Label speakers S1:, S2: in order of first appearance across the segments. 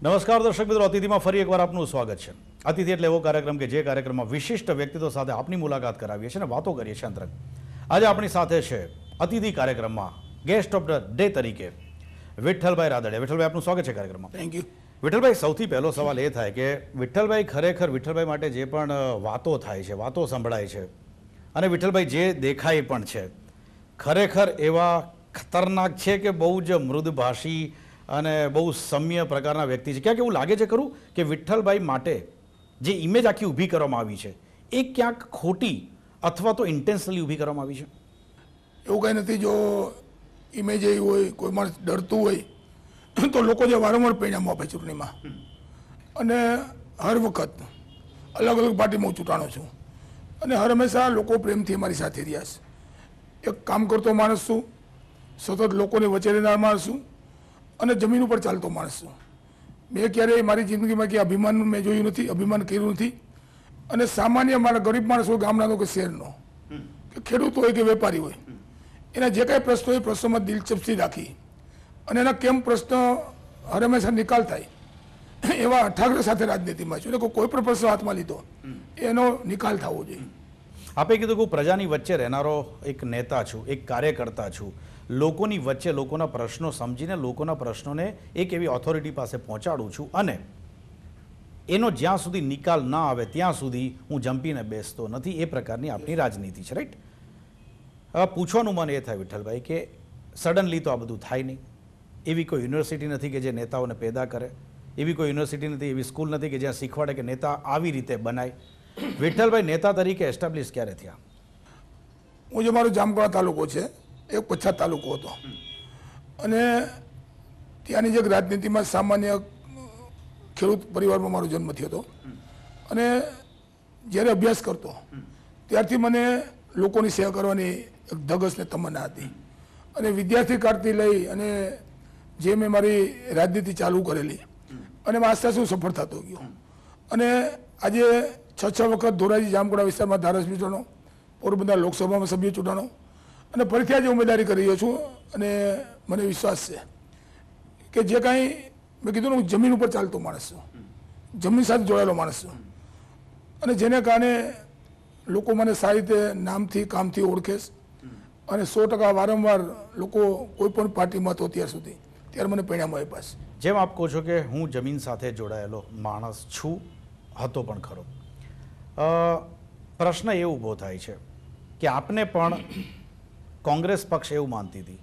S1: નમસ્કાર દર્શક મિત્રો અતિથિમાં ફરી એકવાર આપનું સ્વાગત છે અતિથિ એટલે એવો કાર્યક્રમ કે જે કાર્યક્રમમાં વિશિષ્ટ વ્યક્તિત્વ સાથે આપની મુલાકાત કરાવીએ છીએ અને વાતો કરીએ છીએ અંતરંગ આજે આપણી સાથે છે અતિથિ કાર્યક્રમમાં ગેસ્ટ ઓફ ધ ડે તરીકે વિઠ્ઠલભાઈ રાદડિયા વિઠ્ઠલભાઈ આપનું સ્વાગત છે કાર્યક્રમમાં થેન્ક યુ વિઠ્ઠલભાઈ સૌથી પહેલો સવાલ એ થાય કે વિઠ્ઠલભાઈ ખરેખર વિઠ્ઠલભાઈ માટે જે પણ વાતો થાય છે વાતો સંભળાય છે અને વિઠ્ઠલભાઈ જે દેખાય પણ છે ખરેખર એવા ખતરનાક છે કે બહુ જ મૃદભાષી અને બહુ સમ્ય પ્રકારના વ્યક્તિ છે ક્યાંક એવું લાગે છે ખરું કે વિઠ્ઠલભાઈ માટે જે ઇમેજ આખી ઊભી કરવામાં આવી છે એ ક્યાંક ખોટી અથવા
S2: તો ઇન્ટેન્શનલી ઊભી કરવામાં આવી છે એવું કંઈ નથી જો ઇમેજ એવી હોય કોઈ માણસ ડરતું હોય તો લોકો જે વારંવાર પરિણામો આપે ચૂંટણીમાં અને હર વખત અલગ અલગ પાર્ટીમાં હું ચૂંટાણો છું અને હર હંમેશા લોકો પ્રેમથી અમારી સાથે રહ્યા છે એક કામ કરતો માણસ છું સતત લોકોને વચ્ચે રહેનાર માણસ છું અને જમીન ઉપર ચાલતો માણસ છું મેં ક્યારેય મારી જિંદગીમાં કે અભિમાન મેં જોયું નથી અભિમાન કર્યું નથી અને સામાન્ય મારા ગરીબ માણસ હોય ગામડાનો કે શહેરનો કે ખેડૂત હોય કે વેપારી હોય એના જે કાંઈ પ્રશ્નો એ પ્રશ્નોમાં દિલચસ્પી રાખી અને એના કેમ પ્રશ્ન હર હંમેશા નિકાલ થાય એવા ઠાકરે સાથે રાજનીતિમાં છું એટલે કોઈ પણ પ્રશ્ન હાથમાં લીધો એનો નિકાલ થવો જોઈએ આપે કીધું કે
S1: હું પ્રજાની વચ્ચે રહેનારો એક નેતા છું એક કાર્યકર્તા છું લોકોની વચ્ચે લોકોના પ્રશ્નો સમજીને લોકોના પ્રશ્નોને એક એવી ઓથોરિટી પાસે પહોંચાડું છું અને એનો જ્યાં સુધી નિકાલ ના આવે ત્યાં સુધી હું જંપીને બેસતો નથી એ પ્રકારની આપણી રાજનીતિ છે રાઈટ હવે પૂછવાનું મને એ થાય વિઠ્ઠલભાઈ કે સડનલી તો આ બધું થાય નહીં એવી કોઈ યુનિવર્સિટી નથી કે જે નેતાઓને પેદા કરે એવી કોઈ યુનિવર્સિટી નથી એવી સ્કૂલ નથી કે જ્યાં શીખવાડે કે નેતા આવી રીતે બનાય વિઠ્ઠલભાઈ નેતા તરીકે એસ્ટાબ્લિશ ક્યારે થયા
S2: હું જે મારો જામકુડા તાલુકો છે એ પછાત તાલુકો હતો અને ત્યાંની જે રાજનીતિમાં સામાન્ય ખેડૂત પરિવારમાં મારો જન્મ થયો હતો અને જ્યારે અભ્યાસ કરતો ત્યારથી મને લોકોની સેવા કરવાની એક ધગસને તમન્ના હતી અને વિદ્યાર્થી કાર્ડથી લઈ અને જે મેં મારી રાજનીતિ ચાલુ કરેલી અને વાંચતા શું સફળ થતો ગયો અને આજે છ છ વખત ધોરાજી જામગોડા વિસ્તારમાં ધારાસભ્ય ચૂંટણો પોરબંદર લોકસભામાં સભ્ય ચૂંટણો અને ફરીથી આજે ઉમેદવારી કરી રહ્યો છું અને મને વિશ્વાસ છે કે જે કાંઈ મેં કીધું હું જમીન ઉપર ચાલતો માણસ છું જમીન સાથે જોડાયેલો માણસ છું અને જેને કારણે લોકો મને સારી રીતે નામથી કામથી ઓળખે અને સો ટકા વારંવાર લોકો કોઈ પણ પાર્ટીમાં હતો અત્યાર સુધી ત્યારે મને પરિણામ આપ્યા છે
S1: જેમ આપ કહો છો કે હું જમીન સાથે જોડાયેલો માણસ છું હતો પણ ખરો પ્રશ્ન એ ઊભો થાય છે કે આપને પણ કોંગ્રેસ પક્ષ એવું માનતી હતી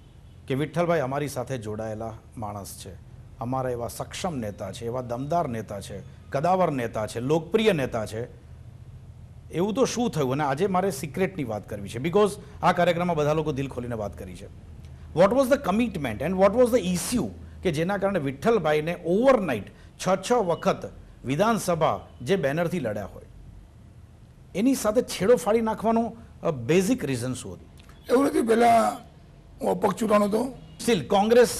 S1: કે વિઠ્ઠલભાઈ અમારી સાથે જોડાયેલા માણસ છે અમારા એવા સક્ષમ નેતા છે એવા દમદાર નેતા છે કદાવર નેતા છે લોકપ્રિય નેતા છે એવું તો શું થયું અને આજે મારે સિક્રેટની વાત કરવી છે બિકોઝ આ કાર્યક્રમમાં બધા લોકો દિલ ખોલીને વાત કરી છે what was the commitment and what was the issue કે જેના કારણે વિઠ્ઠલભાઈને ઓવરનાઇટ છ છ વખત વિધાનસભા જે બેનરથી લડ્યા હોય એની સાથે છેડો ફાડી નાખવાનો બેઝિક રીઝન શું હતું એવું નથી પહેલાં હું અપક્ષ ચૂંટાણો હતો સ્ટીલ કોંગ્રેસ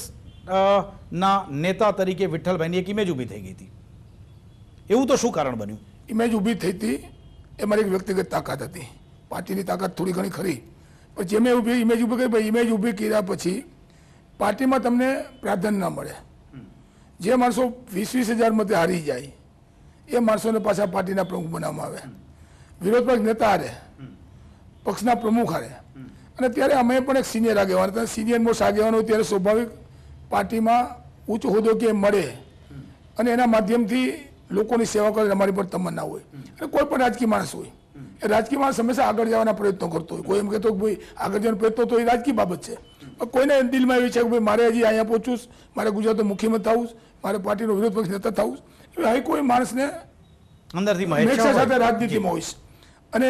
S1: ના નેતા તરીકે વિઠ્ઠલભાઈની એક ઇમેજ ઊભી થઈ ગઈ હતી
S2: એવું તો શું કારણ બન્યું ઇમેજ ઊભી થઈ હતી એ મારી વ્યક્તિગત તાકાત હતી પાર્ટીની તાકાત થોડી ઘણી ખરી પણ જેમ એ ઊભી ઇમેજ ઊભી કરી ઇમેજ ઊભી કર્યા પછી પાર્ટીમાં તમને પ્રાધાન્ય ના મળે જે માણસો વીસ વીસ હજાર મતે હારી જાય એ માણસોને પાછા પાર્ટીના પ્રમુખ બનાવવામાં આવે વિરોધ પક્ષ નેતા હારે પક્ષના પ્રમુખ હારે અને ત્યારે અમે પણ એક સિનિયર આગેવાના હતા સિનિયર મોસ્ટ આગેવાનો ત્યારે સ્વાભાવિક પાર્ટીમાં ઉચ્ચ હોદ્દો કે મળે અને એના માધ્યમથી લોકોની સેવા કરે અમારી પર તમન્ના હોય અને કોઈ પણ રાજકીય માણસ હોય એ રાજકીય માણસ હંમેશા આગળ જવાના પ્રયત્નો કરતો હોય કોઈ એમ કહેતો કે ભાઈ આગળ જવાનો પ્રયત્ન તો એ રાજકીય બાબત છે કોઈને દિલમાં એવી છે કે ભાઈ મારે હજી અહીંયા પહોંચું મારે ગુજરાતનો મુખ્યમંત્રી થવું મારે પાર્ટીનો વિરોધ પક્ષ નેતા થવું એવી હાઈ કોઈ માણસને અંદરથી મેક્ષા સાથે રાજનીતિમાં હોઈશ અને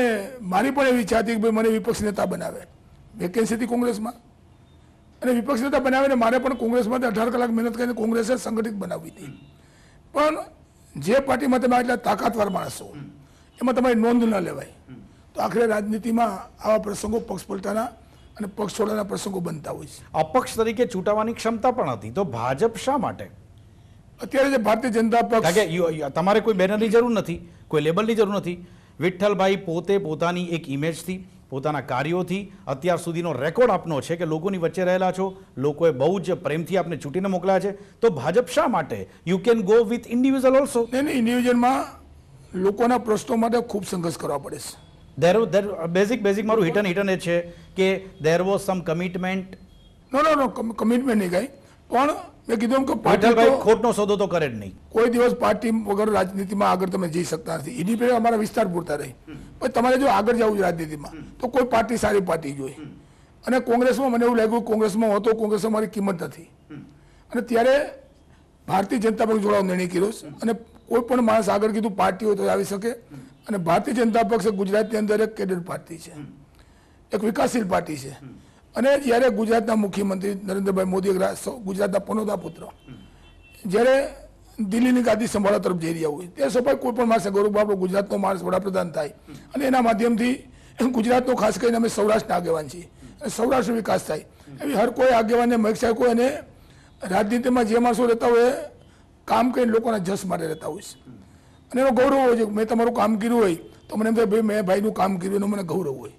S2: મારી પણ એવી ઈચ્છા હતી કે ભાઈ મને વિપક્ષ નેતા બનાવે વેકેન્સીથી કોંગ્રેસમાં અને વિપક્ષ નેતા બનાવીને મારે પણ કોંગ્રેસમાંથી અઢાર કલાક મહેનત કરીને કોંગ્રેસે સંગઠિત બનાવી હતી પણ જે પાર્ટીમાં તમે આટલા તાકાતવાર માણસો એમાં તમારી નોંધ ન લેવાય તો આખરે રાજનીતિમાં આવા પ્રસંગો પક્ષ પલટાના અને પક્ષ છોડવાના પ્રસંગો બનતા હોય છે અપક્ષ તરીકે ચૂંટાવાની
S1: ક્ષમતા પણ હતી તો ભાજપ શા માટે અત્યારે જે ભારતીય જનતા પક્ષ તમારે કોઈ બેનરની જરૂર નથી કોઈ લેબલની જરૂર નથી વિઠ્ઠલભાઈ પોતે પોતાની એક ઇમેજથી પોતાના કાર્યોથી અત્યાર સુધીનો રેકોર્ડ આપનો છે કે લોકોની વચ્ચે રહેલા છો લોકોએ બહુ જ પ્રેમથી આપને ચૂંટીને મોકલ્યા છે તો ભાજપ શા માટે you can go with individual also ઇન્ડિવિજ્યુઅલમાં લોકોના પ્રશ્નો માટે ખૂબ સંઘર્ષ કરવા પડે છે there, there basic basic મારું હિટન હિટન એ છે કે there was some commitment no no no commitment નહીં ગઈ
S2: પણ મેં કીધું એમ કે પાટીલભાઈ
S1: ખોટનો સોદો તો કરે જ નહીં
S2: કોઈ દિવસ પાર્ટી વગર રાજનીતિમાં આગળ તમે જઈ શકતા નથી ઇન્ડિપેન્ડન્ટ અમારા વિસ્તાર પૂરતા રહી પણ તમારે જો આગળ જવું રાજનીતિમાં તો કોઈ પાર્ટી સારી પાર્ટી જોઈએ અને કોંગ્રેસમાં મને એવું લાગ્યું કોંગ્રેસમાં હોતો કોંગ્રેસમાં મારી કિંમત નથી અને ત્યારે ભારતીય જનતા પક્ષ જોડાવાનો નિર્ણય કર્યો અને કોઈ પણ માણસ આગળ કીધું પાર્ટી હોય તો આવી શકે અને ભારતીય જનતા પક્ષ ગુજરાતની અંદર એક કેડર પાર્ટી છે એક વિકાસશીલ પાર્ટી છે અને જ્યારે ગુજરાતના મુખ્યમંત્રી નરેન્દ્રભાઈ મોદી ગુજરાતના પનોતા પુત્ર જ્યારે દિલ્હીની ગાદી સંભાળવા તરફ જઈ રહ્યા હોય તે સ્વાભાવિક કોઈ પણ માણસ ગૌરવ આપણો ગુજરાતનો માણસ વડાપ્રધાન થાય અને એના માધ્યમથી ગુજરાતનો ખાસ કરીને અમે સૌરાષ્ટ્રના આગેવાન છીએ સૌરાષ્ટ્ર વિકાસ થાય એવી હર કોઈ આગેવાનને મહેક સાહેબ કોઈ અને રાજનીતિમાં જે માણસો રહેતા હોય કામ કરીને લોકોના જસ માટે રહેતા હોય છે અને એનો ગૌરવ હોય છે મેં તમારું કામ કર્યું હોય તો મને એમ થાય ભાઈ મેં ભાઈનું કામ કર્યું એનો મને ગૌરવ હોય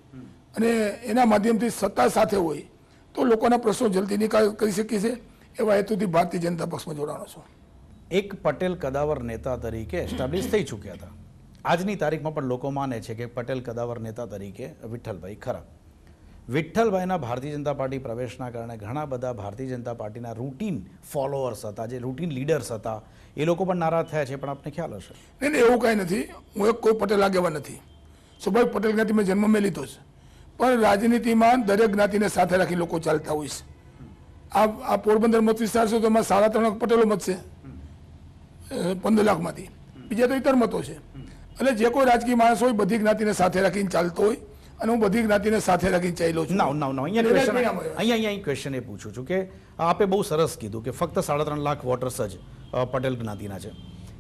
S2: અને એના માધ્યમથી સત્તા સાથે હોય તો લોકોના પ્રશ્નો જલ્દી નિકાલ કરી શકીએ છે એવા હેતુથી ભારતીય જનતા પક્ષમાં જોડાણો છું
S1: એક પટેલ કદાવર નેતા તરીકે એસ્ટાબ્લિશ થઈ ચૂક્યા હતા આજની તારીખમાં પણ લોકો માને છે કે પટેલ કદાવર નેતા તરીકે વિઠ્ઠલભાઈ ખરા વિઠ્ઠલભાઈના ભારતીય જનતા પાર્ટી પ્રવેશના કારણે ઘણા બધા ભારતીય જનતા પાર્ટીના રૂટીન ફોલોઅર્સ હતા જે રૂટીન લીડર્સ હતા એ લોકો પણ નારાજ થયા છે પણ આપને ખ્યાલ હશે
S2: નહીં નહીં એવું કાંઈ નથી હું એક કોઈ પટેલ આગેવા નથી સુભાઈ પટેલ જ્ઞાતિ મેં જન્મ મેં લીધો છે પણ રાજનીતિમાં દરેક જ્ઞાતિને સાથે રાખી લોકો ચાલતા હોય છે આ આ પોરબંદર મત વિસ્તાર છે તો એમાં સાડા ત્રણ પટેલો મત છે પંદર લાખમાંથી બીજા તો ઇતર મતો છે એટલે જે કોઈ રાજકીય માણસ હોય બધી જ્ઞાતિને સાથે રાખીને ચાલતો હોય અને હું બધી જ્ઞાતિને સાથે રાખીને ચાલ્યો છું ના ના ના અહીંયા ક્વેશ્ચન અહીંયા
S1: અહીંયા ક્વેશ્ચન એ પૂછું છું કે આપે બહુ સરસ કીધું કે ફક્ત સાડા ત્રણ લાખ વોટર્સ જ પટેલ જ્ઞાતિના છે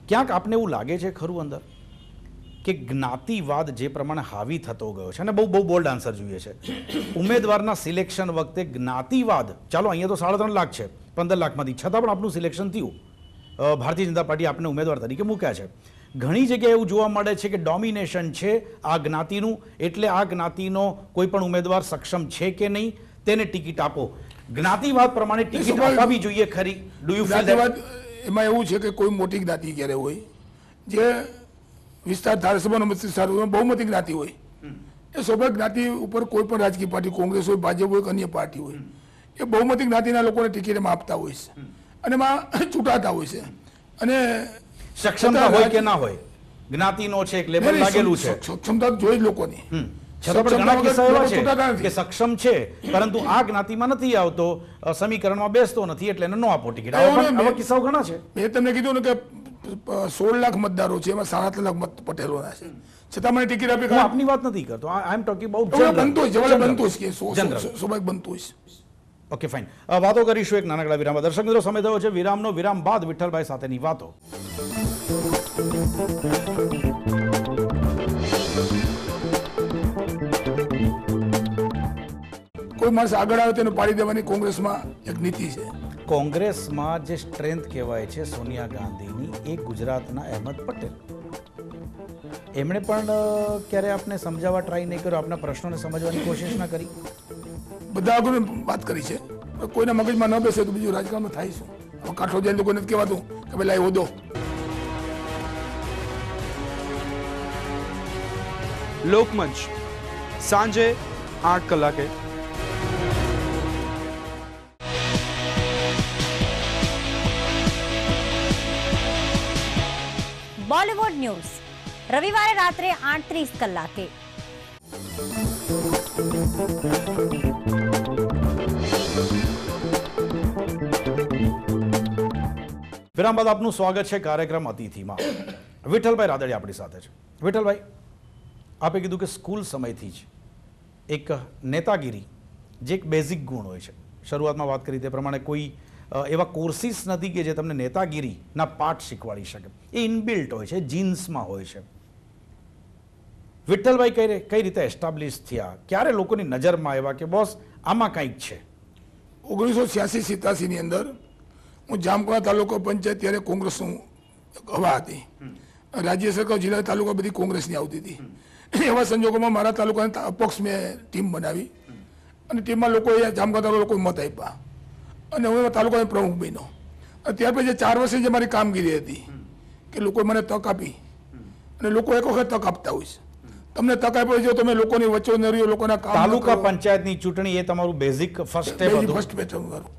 S1: ક્યાંક આપને એવું લાગે છે ખરું અંદર કે જ્ઞાતિવાદ જે પ્રમાણે હાવી થતો ગયો છે અને બહુ બહુ બોલ્ડ આન્સર જોઈએ છે ઉમેદવારના સિલેક્શન વખતે જ્ઞાતિવાદ ચાલો અહીંયા તો સાડા ત્રણ લાખ છે પંદર લાખમાંથી છતાં પણ આપણું સિલેક્શન થયું ભારતીય જનતા પાર્ટી આપણે ઉમેદવાર તરીકે મૂક્યા છે ઘણી જગ્યાએ એવું જોવા મળે છે કે ડોમિનેશન છે આ જ્ઞાતિનું એટલે આ જ્ઞાતિનો કોઈ પણ ઉમેદવાર સક્ષમ છે કે નહીં તેને ટિકિટ આપો જ્ઞાતિવાદ પ્રમાણે ટિકિટ આપવી
S2: જોઈએ ખરી ડુ યુ ફીલ એમાં એવું છે કે કોઈ મોટી જ્ઞાતિ ક્યારે હોય જે વિસ્તાર ધારાસભાનો મત સારું બહુમતી જ્ઞાતિ હોય એ સ્વભાવ જ્ઞાતિ ઉપર કોઈ પણ રાજકીય પાર્ટી કોંગ્રેસ હોય ભાજપ હોય કે અન્ય પાર્ટી હોય એ બહુમતી જ્ઞાતિના લોકોને ટિકિટ એમાં આપતા હોય છે અને એમાં ચૂંટાતા હોય છે અને સક્ષમતા હોય કે ના
S1: હોય જ્ઞાતિનો છે એક લેબલ લાગેલું છે સક્ષમતા
S2: જોઈ લોકોની સક્ષમ
S1: છે પરંતુ આ જ્ઞાતિમાં નથી આવતો સમીકરણમાં બેસતો નથી એટલે નો ન આપો ટિકિટ
S2: કિસ્સાઓ ઘણા છે મેં તમને કીધું કે સોળ લાખ મતદારો છે એમાં સાત લાખ મત પટેલોના છે
S1: છતાં મને ટિકિટ આપી આપની
S2: વાત નથી કરતો આઈ એમ ટોકિંગ અબાઉટ બનતો જવાબ બનતો કે સ્વાભાવિક
S1: બનતો ઓકે ફાઇન વાતો કરીશું એક નાનકડા વિરામ દર્શક મિત્રો સમય થયો છે વિરામનો વિરામ બાદ વિઠ્ઠલભાઈ સાથેની વાતો
S2: કોઈ માણસ આગળ આવે તેને પાડી દેવાની કોંગ્રેસમાં એક નીતિ છે
S1: કોંગ્રેસમાં જે સ્ટ્રેન્થ કહેવાય છે સોનિયા ગાંધીની એ ગુજરાતના અહેમદ પટેલ એમણે પણ ક્યારે આપને સમજાવવા ટ્રાય નહીં કર્યો આપના પ્રશ્નોને સમજવાની
S2: કોશિશ ના કરી બધા આગળ વાત કરી છે કોઈના મગજમાં ન બેસે તો બીજું રાજકારણમાં થાય શું હવે કાઠો જઈને કોઈને કહેવાતું કે ભાઈ લાઈ હોદો લોકમંચ સાંજે
S1: આઠ કલાકે
S2: રવિવારે રાત્રે આઠ કલાકે
S1: વિરામ બાદ આપનું સ્વાગત છે કાર્યક્રમ અતિથિમાં વિઠ્ઠલભાઈ રાદડી આપણી સાથે છે વિઠ્ઠલભાઈ આપે કીધું કે સ્કૂલ સમયથી જ એક નેતાગીરી જે એક બેઝિક ગુણ હોય છે શરૂઆતમાં વાત કરી તે પ્રમાણે કોઈ એવા કોર્સિસ નથી કે જે તમને નેતાગીરીના પાઠ શીખવાડી શકે એ ઇનબિલ્ટ હોય છે જીન્સમાં હોય છે વિઠ્ઠલભાઈ કઈ કઈ રીતે એસ્ટાબ્લિશ થયા ક્યારે
S2: લોકોની નજરમાં આવ્યા કે બોસ આમાં કંઈક છે ઓગણીસો છ્યાસી સિત્યાસીની અંદર હું જામકુણા તાલુકો પંચાયત ત્યારે કોંગ્રેસનું હવા હતી રાજ્ય સરકાર જિલ્લા તાલુકા બધી કોંગ્રેસની આવતી હતી એવા સંજોગોમાં મારા તાલુકાની અપક્ષ મેં ટીમ બનાવી અને ટીમમાં લોકોએ જામકુણા તાલુકા લોકો મત આપ્યા અને હું એવા તાલુકાનો પ્રમુખ બન્યો ત્યાર પછી ચાર વર્ષની જે મારી કામગીરી હતી કે લોકોએ મને તક આપી અને લોકો એક વખત તક આપતા હોય છે તમને તક આપે જો તમે લોકોની વચ્ચે ન રહ્યો લોકોના
S1: તાલુકા પંચાયતની ચૂંટણી એ તમારું બેઝિક ફર્સ્ટ સ્ટેપ હતું ફર્સ્ટ સ્ટેપ મારું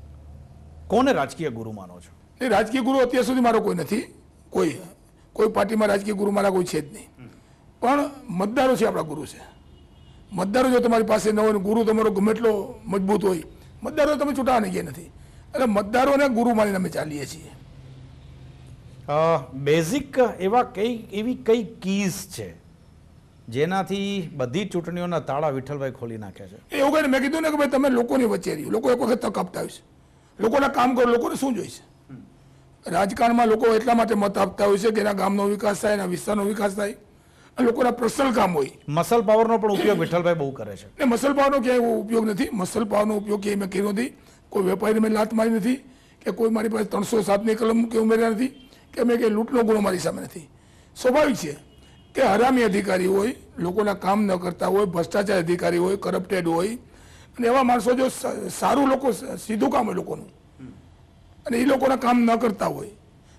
S1: કોને રાજકીય ગુરુ માનો છો
S2: એ રાજકીય ગુરુ અત્યાર સુધી મારો કોઈ નથી કોઈ કોઈ પાર્ટીમાં રાજકીય ગુરુ મારા કોઈ છે જ નહીં પણ મતદારો છે આપણા ગુરુ છે મતદારો જો તમારી પાસે ન હોય ગુરુ તમારો ગમે એટલો મજબૂત હોય મતદારો તમે છૂટા ચૂંટાવાની ગયા નથી એટલે મતદારોને ગુરુ માનીને અમે ચાલીએ છીએ
S1: બેઝિક
S2: એવા કઈ
S1: એવી કઈ કીઝ છે જેનાથી બધી ચૂંટણીઓના તાળા વિઠ્ઠલભાઈ ખોલી નાખ્યા
S2: છે એવું કહીને મેં કીધું ને કે ભાઈ તમે લોકોની વચ્ચે રહ્યું લોકો એક વખત તક આપતા હોય છે લોકોના કામ કરો લોકોને શું જોઈશે રાજકારણમાં લોકો એટલા માટે મત આપતા હોય છે કે એના ગામનો વિકાસ થાય એના વિસ્તારનો વિકાસ થાય લોકોના પર્સનલ કામ હોય મસલ પાવરનો પણ ઉપયોગ
S1: વિઠ્ઠલભાઈ બહુ કરે છે
S2: ને મસલ પાવરનો ક્યાંય ઉપયોગ નથી મસલ પાવરનો ઉપયોગ ક્યાંય મેં કર્યો નથી કોઈ વેપારી મેં લાત મારી નથી કે કોઈ મારી પાસે ત્રણસો સાતની કલમ કે ઉમેર્યા નથી કે મેં કંઈ લૂંટનો ગુનો મારી સામે નથી સ્વાભાવિક છે કે હરામી અધિકારી હોય લોકોના કામ ન કરતા હોય ભ્રષ્ટાચાર અધિકારી હોય કરપ્ટેડ હોય અને એવા માણસો જો સારું લોકો સીધું કામ હોય લોકોનું અને એ લોકોના કામ ન કરતા હોય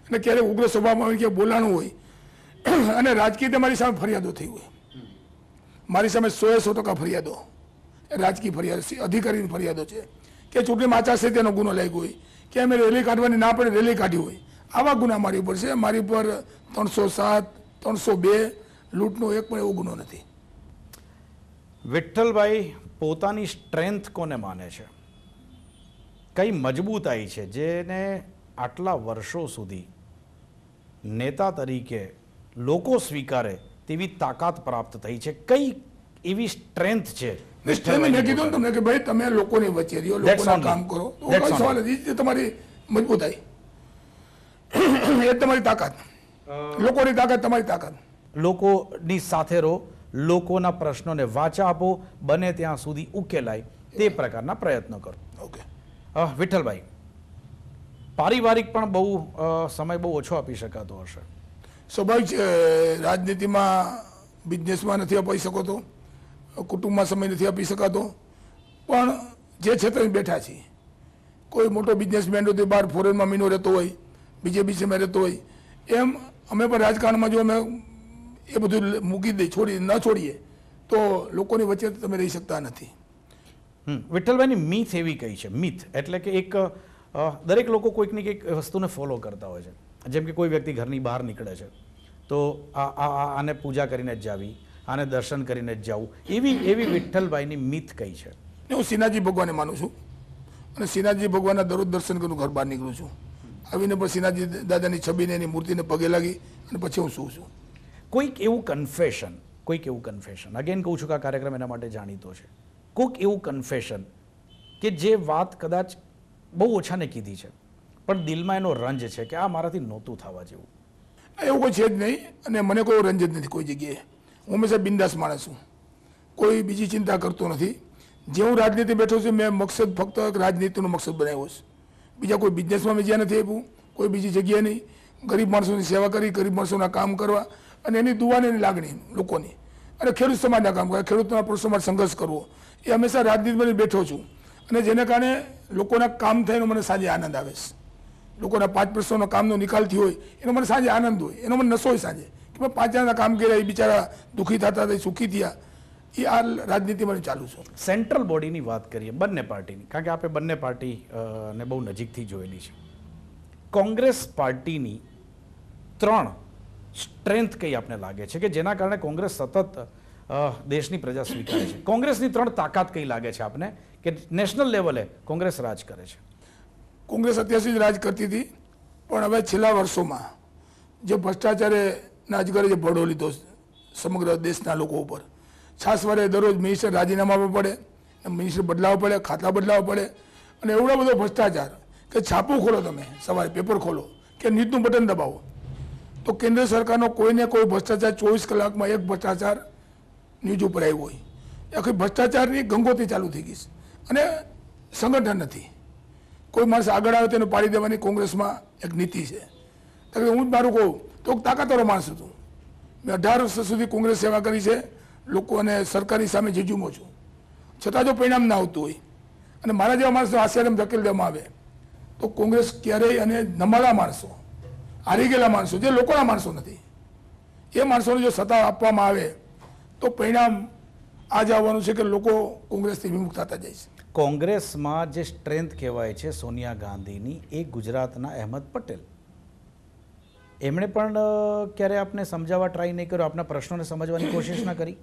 S2: અને ક્યારેક ઉગ્ર સ્વભાવમાં હોય કે બોલાણું હોય અને રાજકીય તે મારી સામે ફરિયાદો થઈ હોય મારી સામે સો સો ટકા ફરિયાદો રાજકીય ફરિયાદ અધિકારીની ફરિયાદો છે કે માચાશે તેનો ગુનો લાગ્યો હોય કે અમે રેલી કાઢવાની ના પડે રેલી કાઢી હોય આવા ગુના મારી ઉપર છે મારી ઉપર ત્રણસો સાત ત્રણસો બે લૂંટનો એક પણ એવો ગુનો નથી વિઠ્ઠલભાઈ
S1: પોતાની સ્ટ્રેન્થ કોને માને છે કઈ મજબૂતાઈ છે જેને આટલા વર્ષો સુધી નેતા તરીકે લોકો સ્વીકારે તેવી તાકાત પ્રાપ્ત થઈ છે કઈ એવી સ્ટ્રેન્થ છે મેં કીધું
S2: તમને કે ભાઈ તમે લોકોની વચ્ચે રહ્યો લોકોના કામ કરો સવાલ તમારી મજબૂતાઈ એ તમારી તાકાત લોકોની તાકાત તમારી
S1: તાકાત લોકોની સાથે રહો લોકોના પ્રશ્નોને વાચા આપો બને ત્યાં સુધી ઉકેલાય તે પ્રકારના પ્રયત્નો કરો ઓકે વિઠ્ઠલભાઈ
S2: પારિવારિક પણ બહુ સમય બહુ ઓછો આપી શકાતો હશે સ્વાભાવિક છે રાજનીતિમાં બિઝનેસમાં નથી અપાઈ શકતો કુટુંબમાં સમય નથી આપી શકાતો પણ જે છે ક્ષેત્રે બેઠા છીએ કોઈ મોટો બિઝનેસમેન હોય બહાર ફોરેનમાં મીનો રહેતો હોય બીજે બીજેમાં રહેતો હોય એમ અમે પણ રાજકારણમાં જો અમે એ બધું મૂકી દે છોડી ન છોડીએ તો લોકોની વચ્ચે તમે રહી શકતા
S1: નથી વિઠ્ઠલભાઈની મિથ એવી કહી છે મિથ એટલે કે એક દરેક લોકો કોઈકની કંઈક વસ્તુને ફોલો કરતા હોય છે જેમ કે કોઈ વ્યક્તિ ઘરની બહાર નીકળે છે તો આ આને પૂજા કરીને જ જાવી આને દર્શન કરીને જ જાવું એવી એવી વિઠ્ઠલભાઈની મિથ કઈ છે
S2: હું સિનાજી ભગવાનને માનું છું અને સિનાજી ભગવાનના દરરોજ દર્શન કરું ઘર બહાર નીકળું છું આવીને પણ સિનાજી દાદાની છબીને એની મૂર્તિને પગે લાગી અને પછી હું સૂવું છું કોઈક એવું કન્ફેશન કોઈક એવું કન્ફેશન અગેન કહું છું કે આ કાર્યક્રમ એના માટે જાણીતો છે
S1: કોઈક એવું કન્ફેશન કે જે વાત કદાચ બહુ ઓછાને કીધી છે
S2: પણ દિલમાં એનો રંજ છે કે આ મારાથી નહોતું થવા જેવું એવું કોઈ છે જ નહીં અને મને કોઈ રંજ જ નથી કોઈ જગ્યાએ હું હંમેશા બિંદાસ માણસ છું કોઈ બીજી ચિંતા કરતો નથી જે હું રાજનીતિ બેઠો છું મેં મકસદ ફક્ત રાજનીતિનો મકસદ બનાવ્યો છે બીજા કોઈ બિઝનેસમાં મેં જ્યાં નથી આપ્યું કોઈ બીજી જગ્યાએ નહીં ગરીબ માણસોની સેવા કરી ગરીબ માણસોના કામ કરવા અને એની દુવાને એની લાગણી લોકોની અને ખેડૂત સમાજના કામ કરે ખેડૂતના પુરુષો માટે સંઘર્ષ કરવો એ હંમેશા રાજનીતિ બની બેઠો છું અને જેને કારણે લોકોના કામ થાય એનો મને સાંજે આનંદ આવે છે લોકોના પાંચ પ્રશ્નોનો કામનો નિકાલ થયો હોય એનો મને સાંજે આનંદ હોય એનો મને નસો હોય સાંજે કે પાંચ જણાના કામ કર્યા એ બિચારા દુઃખી થતા હતા સુખી થયા એ આ રાજનીતિ મને ચાલુ છે સેન્ટ્રલ બોડીની વાત કરીએ
S1: બંને પાર્ટીની કારણ કે આપણે બંને પાર્ટી ને બહુ નજીકથી જોયેલી છે કોંગ્રેસ પાર્ટીની ત્રણ સ્ટ્રેન્થ કઈ આપને લાગે છે કે જેના કારણે કોંગ્રેસ સતત દેશની પ્રજા સ્વીકારે છે કોંગ્રેસની ત્રણ તાકાત
S2: કઈ લાગે છે આપને કે નેશનલ લેવલે કોંગ્રેસ રાજ કરે છે કોંગ્રેસ અત્યાર સુધી રાજ કરતી હતી પણ હવે છેલ્લા વર્ષોમાં જે ભ્રષ્ટાચારે અજગરે જે ભડો લીધો સમગ્ર દેશના લોકો ઉપર છાસ વારે દરરોજ મિનિસ્ટર રાજીનામા આપવા પડે મિનિસ્ટર બદલાવવા પડે ખાતા બદલાવવા પડે અને એવડો બધો ભ્રષ્ટાચાર કે છાપું ખોલો તમે સવારે પેપર ખોલો કે નીતનું બટન દબાવો તો કેન્દ્ર સરકારનો કોઈને કોઈ ભ્રષ્ટાચાર ચોવીસ કલાકમાં એક ભ્રષ્ટાચાર ન્યૂઝ ઉપર આવ્યો હોય આખી ભ્રષ્ટાચારની ગંગોતી ચાલુ થઈ ગઈ છે અને સંગઠન નથી કોઈ માણસ આગળ આવે તેને પાડી દેવાની કોંગ્રેસમાં એક નીતિ છે કારણ હું જ મારું કહું તો તાકાતવાળો માણસ હતું મેં અઢાર વર્ષ સુધી કોંગ્રેસ સેવા કરી છે લોકો અને સરકારની સામે જીજુમો છું છતાં જો પરિણામ ના આવતું હોય અને મારા જેવા માણસો આશ્ચર્યમાં ધકેલ દેવામાં આવે તો કોંગ્રેસ ક્યારેય અને નમાલા માણસો હારી ગયેલા માણસો જે લોકોના માણસો નથી એ માણસોને જો સત્તા આપવામાં આવે તો પરિણામ આજ આવવાનું છે કે લોકો કોંગ્રેસથી વિમુખ થતા જાય છે
S1: કોંગ્રેસમાં જે સ્ટ્રેન્થ કહેવાય છે સોનિયા ગાંધીની એ ગુજરાતના અહેમદ પટેલ એમણે પણ ક્યારે આપને સમજાવવા
S2: ટ્રાય નહીં કર્યો આપના પ્રશ્નોને સમજવાની કોશિશ ના કરી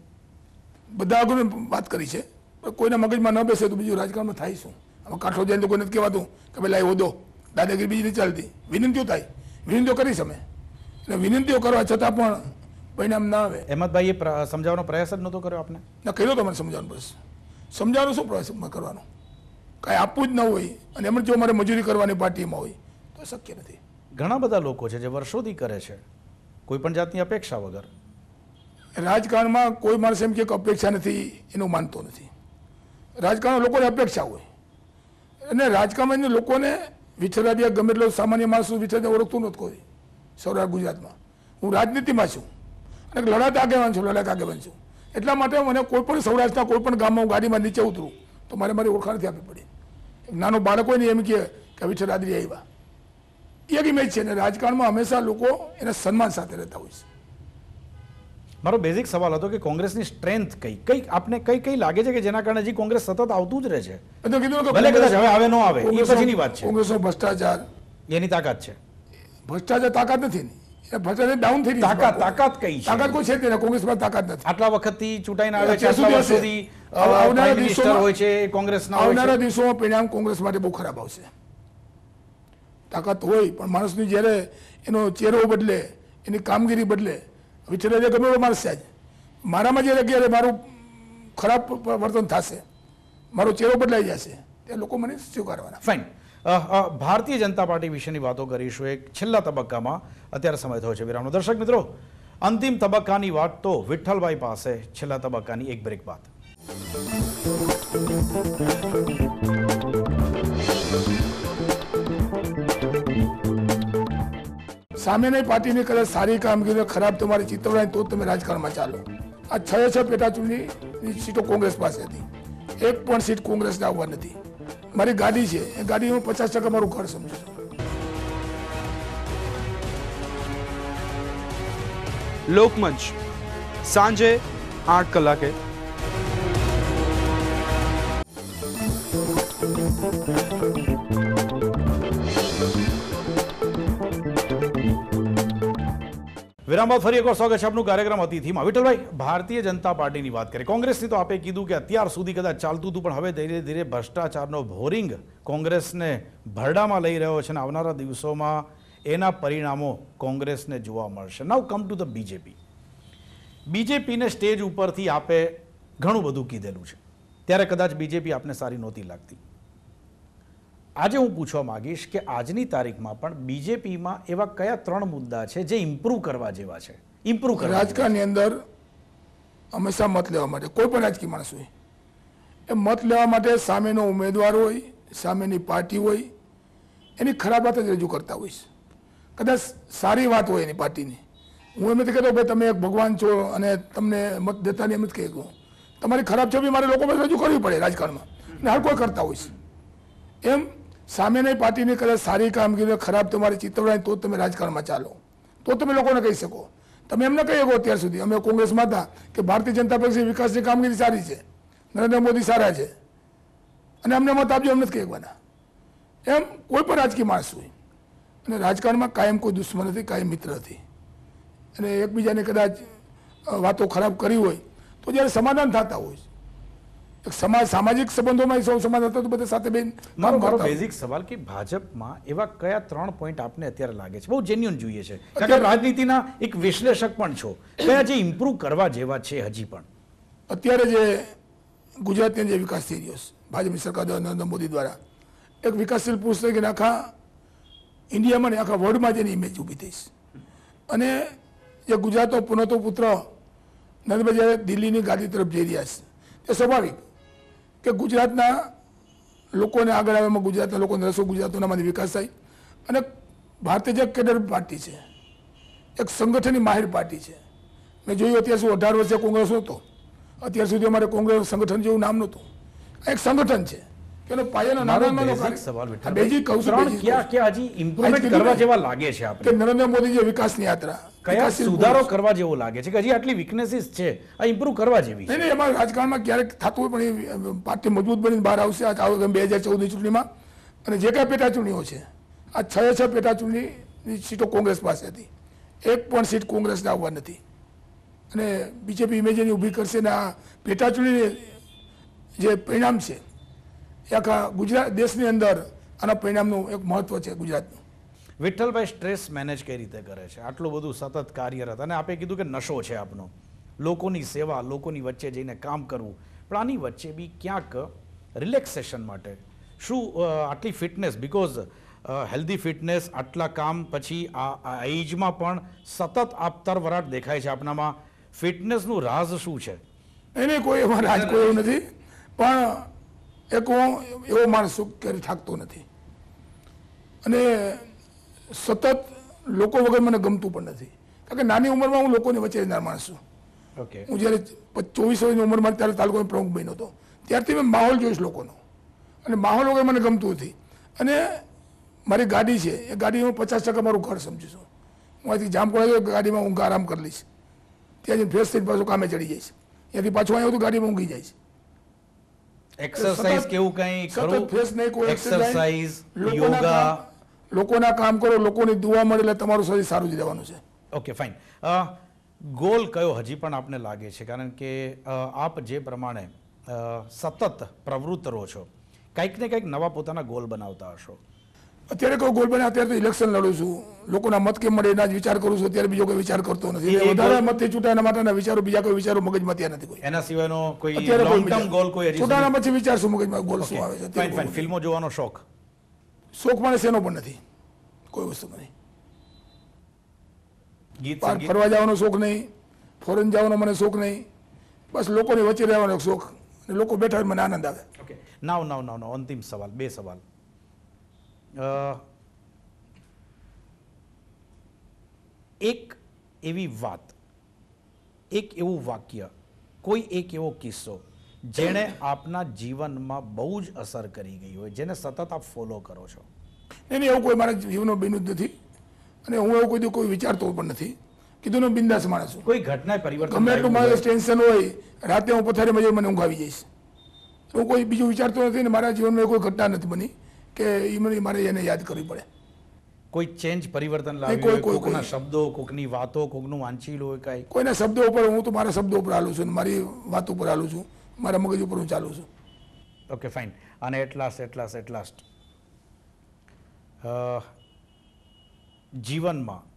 S2: બધા આગળ વાત કરી છે કોઈના મગજમાં ન બેસે તો બીજું રાજકારણમાં થાય શું આમાં કાઠો જઈને તો કોઈને કહેવાતું કે ભાઈ લાઈ હોદો દાદાગીરી બીજી નહીં ચાલતી વિનંતીઓ થાય વિનંતીઓ કરી અમે એટલે વિનંતીઓ કરવા છતાં પણ પરિણામ ના આવે અહેમદભાઈએ સમજાવવાનો પ્રયાસ જ નહોતો કર્યો આપને ના કર્યો તો મને સમજાવવાનો પ્રયાસ સમજાવવાનો શું પ્રયાસ કરવાનો કાંઈ આપવું જ ન હોય અને એમ જો મારે મજૂરી કરવાની પાર્ટીમાં હોય તો શક્ય નથી
S1: ઘણા બધા લોકો છે જે વર્ષોથી કરે છે કોઈ પણ જાતની અપેક્ષા વગર
S2: રાજકારણમાં કોઈ માણસ એમ કે અપેક્ષા નથી એનું માનતો નથી રાજકારણ લોકોને અપેક્ષા હોય અને રાજકારણમાં લોકોને વિઠલાડિયા ગમે એટલો સામાન્ય માણસ હું વિઠલાડિયા નથી કોઈ સૌરાષ્ટ્ર ગુજરાતમાં હું રાજનીતિમાં છું અને લડાક આગેવાન છું લડાક આગેવાન છું એટલા માટે મને કોઈ પણ સૌરાષ્ટ્રના કોઈપણ ગામમાં હું ગાડીમાં નીચે ઉતરું તો મારે મારી ઓળખાણ નથી આપવી પડી નાનો બાળક હોય ને એમ કહે કે વિઠલાદરી આવ્યા એક ઇમેજ છે ને રાજકારણમાં હંમેશા લોકો એને સન્માન સાથે રહેતા હોય છે
S1: મારો બેઝિક સવાલ હતો કે કોંગ્રેસની સ્ટ્રેન્થ કઈ કઈ આપને કઈ કઈ લાગે છે કે જેના કારણે હજી કોંગ્રેસ સતત આવતું જ રહે છે ભલે કદાચ હવે આવે ન આવે એ પછીની વાત છે કોંગ્રેસનો ભ્રષ્ટાચાર એની તાકાત છે
S2: ભ્રષ્ટાચાર તાકાત નથી વખતથી ચૂંટાઈને આવે છે હોય
S1: છે કોંગ્રેસના આવનારા
S2: દિવસોમાં પરિણામ કોંગ્રેસ માટે બહુ ખરાબ આવશે તાકાત હોય પણ માણસની જ્યારે એનો ચહેરો બદલે એની કામગીરી બદલે વિચારે ગમે એવો માણસ છે મારામાં જે જગ્યાએ મારું ખરાબ વર્તન થશે
S1: મારો ચહેરો બદલાઈ જશે
S2: તે લોકો મને સ્વીકારવાના ફાઇન ભારતીય જનતા
S1: પાર્ટી વિશેની વાતો કરીશું એક છેલ્લા તબક્કામાં અત્યારે સમય થયો છે વિરામનો દર્શક મિત્રો અંતિમ તબક્કાની વાત તો વિઠ્ઠલભાઈ પાસે છેલ્લા તબક્કાની એક બ્રેક બાદ
S2: સામેની પાર્ટીની કદાચ સારી કામગીરી ખરાબ તમારી ચિતવડાય તો તમે રાજકારણમાં ચાલો આ છ છ પેટા ચૂંટણીની સીટો કોંગ્રેસ પાસે હતી એક પણ સીટ કોંગ્રેસને આવવા નથી મારી ગાડી છે એ ગાડી હું પચાસ ટકા મારું ઘર સમજુ
S1: લોકમંચ સાંજે આઠ કલાકે વિરામ બાદ ફરી એકવાર સ્વાગત છે આપનું કાર્યક્રમ અતિથિમાં વિઠ્ઠલભાઈ ભારતીય જનતા પાર્ટીની વાત કરીએ કોંગ્રેસની તો આપે કીધું કે અત્યાર સુધી કદાચ ચાલતું હતું પણ હવે ધીરે ધીરે ભ્રષ્ટાચારનો બોરિંગ કોંગ્રેસને ભરડામાં લઈ રહ્યો છે અને આવનારા દિવસોમાં એના પરિણામો કોંગ્રેસને જોવા મળશે now come to the BJP બીજેપીને સ્ટેજ ઉપરથી આપે ઘણું બધું કીધેલું છે ત્યારે કદાચ બીજેપી આપને સારી નહોતી લાગતી આજે હું પૂછવા માગીશ કે આજની તારીખમાં પણ બીજેપીમાં એવા કયા ત્રણ મુદ્દા છે જે ઇમ્પ્રૂવ કરવા જેવા છે ઇમ્પ્રુવ કરવા
S2: રાજકારણની અંદર હંમેશા મત લેવા માટે કોઈ પણ રાજકીય માણસ હોય એ મત લેવા માટે સામેનો ઉમેદવાર હોય સામેની પાર્ટી હોય એની ખરાબ વાત જ રજૂ કરતા હોઈશ કદાચ સારી વાત હોય એની પાર્ટીની હું એમ નથી કહેતો ભાઈ તમે એક ભગવાન છો અને તમને મત દેતાની એમ જ કહી તમારી ખરાબ છબી મારે લોકો પાસે રજૂ કરવી પડે રાજકારણમાં અને હર કોઈ કરતા હોઈશ એમ સામેની પાર્ટીની કદાચ સારી કામગીરી ખરાબ તમારી ચિતવડાય તો તમે રાજકારણમાં ચાલો તો તમે લોકોને કહી શકો તમે એમને કહી શકો અત્યાર સુધી અમે કોંગ્રેસમાં હતા કે ભારતીય જનતા પક્ષની વિકાસની કામગીરી સારી છે નરેન્દ્ર મોદી સારા છે અને અમને મત આપજો અમને જ કહી બના એમ કોઈ પણ રાજકીય માણસ હોય અને રાજકારણમાં કાયમ કોઈ દુશ્મન નથી કાયમ મિત્ર નથી અને એકબીજાને કદાચ વાતો ખરાબ કરી હોય તો જ્યારે સમાધાન થતા હોય સમાજ સામાજિક સંબંધોમાં સૌ સમાજ હતા તો બધા સાથે બેન મારો બેઝિક
S1: સવાલ કે ભાજપમાં એવા કયા ત્રણ પોઈન્ટ આપને અત્યારે લાગે છે બહુ જેન્યુન જોઈએ છે કારણ કે રાજનીતિના એક વિશ્લેષક પણ છો
S2: કયા જે ઇમ્પ્રૂવ કરવા જેવા છે હજી પણ અત્યારે જે ગુજરાતની જે વિકાસ થઈ રહ્યો છે ભાજપની સરકાર દ્વારા નરેન્દ્ર મોદી દ્વારા એક વિકાસશીલ પુરુષ કે આખા ઇન્ડિયામાં ને આખા વર્લ્ડમાં જેની ઇમેજ ઊભી થઈ છે અને જે ગુજરાતનો પુનતો પુત્ર નરેન્દ્રભાઈ જ્યારે દિલ્હીની ગાદી તરફ જઈ રહ્યા છે એ સ્વાભાવિક કે ગુજરાતના લોકોને આગળ આવવામાં ગુજરાતના લોકોને રસો ગુજરાતોનામાંથી વિકાસ થાય અને ભારતીય જે કેડર પાર્ટી છે એક સંગઠનની માહિર પાર્ટી છે મેં જોયું અત્યાર સુધી અઢાર વર્ષે કોંગ્રેસ નહોતો અત્યાર સુધી અમારે કોંગ્રેસ સંગઠન જેવું નામ નહોતું એક સંગઠન છે એનો પાયાનો નાનો નાનો સવાલ
S1: બેઠા બેજી કહું છું ક્યાં ક્યાં હજી ઇમ્પ્રુવમેન્ટ કરવા જેવા લાગે છે આપણે કે
S2: નરેન્દ્ર મોદીજી વિકાસની યાત્રા કયા સુધારો
S1: કરવા જેવો લાગે
S2: છે કે હજી આટલી વીકનેસીસ છે આ ઇમ્પ્રુવ કરવા જેવી નહીં નહીં એમાં રાજકારણમાં ક્યારેક થતું હોય પણ એ પાર્ટી મજબૂત બનીને બહાર આવશે આ બે હજાર ચૌદની ચૂંટણીમાં અને જે કાંઈ પેટા ચૂંટણીઓ છે આ છ છ પેટા ચૂંટણીની સીટો કોંગ્રેસ પાસે હતી એક પણ સીટ કોંગ્રેસને આવવા નથી અને બીજેપી ઇમેજની ઊભી કરશે ને આ પેટા ચૂંટણીને જે પરિણામ છે આખા ગુજરાત દેશની અંદર આના પરિણામનું એક મહત્વ છે ગુજરાતનું
S1: વિઠ્ઠલભાઈ સ્ટ્રેસ મેનેજ કઈ રીતે કરે છે આટલું બધું સતત કાર્યરત અને આપે કીધું કે નશો છે આપનો લોકોની સેવા લોકોની વચ્ચે જઈને કામ કરવું પણ આની વચ્ચે બી ક્યાંક રિલેક્સેશન માટે શું આટલી ફિટનેસ બિકોઝ હેલ્ધી ફિટનેસ આટલા કામ પછી આ એજમાં પણ સતત આ તરવરાટ દેખાય છે આપણામાં
S2: ફિટનેસનું રાજ શું છે
S1: એને કોઈ એમાં રાજ કોઈ એવું નથી
S2: પણ એક હું એવો માણસ છું ક્યારેય થાકતો નથી અને સતત લોકો વગર મને ગમતું પણ નથી કારણ કે નાની ઉંમરમાં હું લોકોની વચ્ચે રહેનાર માણસ છું હું જ્યારે ચોવીસ વર્ષની ઉંમરમાં ત્યારે તાલુકાનો પ્રમુખ બન્યો હતો ત્યારથી મેં માહોલ જોઈશ લોકોનો અને માહોલ વગર મને ગમતું નથી અને મારી ગાડી છે એ ગાડી હું પચાસ ટકા મારું ઘર સમજુ છું હું અહીંથી જામકોડા ગાડીમાં ઊંઘ આરામ કરી લઈશ ત્યાં જઈને ફ્રેશ થઈને પાછું કામે ચડી જઈશ ત્યાંથી પાછું અહીંયા તો ગાડીમાં ઊંઘી જાય છે એક્સરસાઇઝ કેવું કંઈ સતત ફેસ નહીં કોઈ એક્સરસાઇઝ યોગા લોકોના કામ કરો લોકોની દુવા મળે એટલે તમારું શરીર સારું જ રહેવાનું છે
S1: ઓકે ફાઇન ગોલ કયો હજી પણ આપને લાગે છે કારણ કે આપ જે પ્રમાણે સતત પ્રવૃત્ત રહો છો કંઈક
S2: ને કંઈક નવા પોતાના ગોલ
S1: બનાવતા હશો
S2: અત્યારે કોઈ ગોલ બને અત્યારે તો ઇલેક્શન લડું છું લોકોના મત કેમ મળે એના જ વિચાર કરું છું અત્યારે બીજો કોઈ વિચાર કરતો નથી વધારે મતથી ચૂંટાના માટે વિચારો બીજા કોઈ વિચારો મગજમાં ત્યાં નથી
S1: કોઈ એના સિવાયનો કોઈ લોંગ ટર્મ ગોલ કોઈ ચૂંટાના પછી
S2: વિચારશું મગજમાં ગોલ શું આવે
S1: છે ફિલ્મો જોવાનો શોખ
S2: શોખ મને શેનો પણ નથી કોઈ વસ્તુ નથી
S1: ગીત ફરવા
S2: જવાનો શોખ નહીં ફોરેન જવાનો મને શોખ નહીં બસ લોકોની વચ્ચે રહેવાનો શોખ લોકો બેઠા હોય મને આનંદ આવે ઓકે
S1: નાવ નાવ નાવ અંતિમ સવાલ બે સવાલ એક એવી વાત એક એવું વાક્ય કોઈ એક એવો કિસ્સો જેણે આપના
S2: જીવનમાં બહુ જ અસર કરી ગઈ હોય જેને સતત આપ ફોલો કરો છો નહીં એવું કોઈ મારા જીવનનો બન્યું નથી અને હું એવું કોઈ કોઈ વિચારતો પણ નથી કીધું ને બિંદાસ માણસ છું કોઈ
S1: ઘટના પરિવર્તન ગમે એટલું મારું
S2: ટેન્શન હોય રાતે હું પથારે મજા મને ઊંઘાવી આવી જઈશ હું કોઈ બીજું વિચારતો નથી ને મારા જીવનમાં કોઈ ઘટના નથી બની કે એમની મારે એને યાદ કરવી પડે
S1: કોઈ ચેન્જ પરિવર્તન લાવ્યું કોઈ કોઈ કોઈના શબ્દો કોકની વાતો કોકનું વાંચી લો કાંઈ કોઈના
S2: શબ્દો ઉપર હું તો મારા શબ્દો ઉપર હાલું છું મારી વાત ઉપર હાલું છું મારા મગજ ઉપર હું ચાલું
S1: છું ઓકે ફાઇન અને at last at last at last જીવનમાં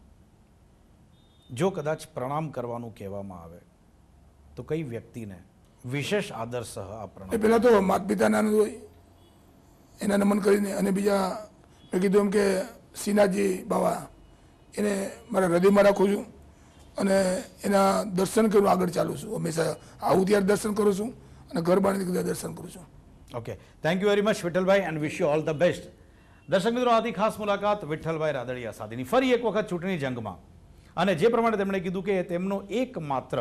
S1: જો કદાચ પ્રણામ કરવાનું કહેવામાં આવે તો કઈ વ્યક્તિને વિશેષ આદર્શ આ પ્રણામ પહેલાં તો
S2: માતા પિતાના એને નમન કરીને અને બીજા મેં કીધું એમ કે સિનાજી બાવા એને મારા હૃદયમાં રાખું છું અને એના દર્શન કરવા આગળ ચાલું છું હંમેશા આવું ત્યારે દર્શન કરું છું અને ઘર બહાર નીકળતા દર્શન કરું છું
S1: okay thank you very much Vitthalbhai and wish you all the best દર્શક મિત્રો આથી ખાસ મુલાકાત વિઠ્ઠલભાઈ રાદડિયા સાથેની ફરી એક વખત ચૂંટણી જંગમાં અને જે પ્રમાણે તેમણે કીધું કે તેમનો એકમાત્ર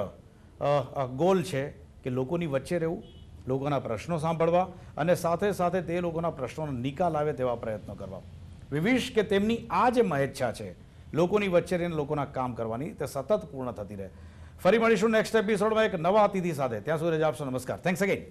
S1: ગોલ છે કે લોકોની વચ્ચે રહેવું લોકોના પ્રશ્નો સાંભળવા અને સાથે સાથે તે લોકોના પ્રશ્નોનો નિકાલ આવે તેવા પ્રયત્નો કરવા વિવિષ કે તેમની આ જે મહેચ્છા છે લોકોની વચ્ચે રહીને લોકોના કામ કરવાની તે સતત પૂર્ણ થતી રહે ફરી મળીશું નેક્સ્ટ એપિસોડમાં એક નવા અતિથિ સાથે ત્યાં સુધી રજા આપશો નમસ્કાર થેન્ક્સ અગેન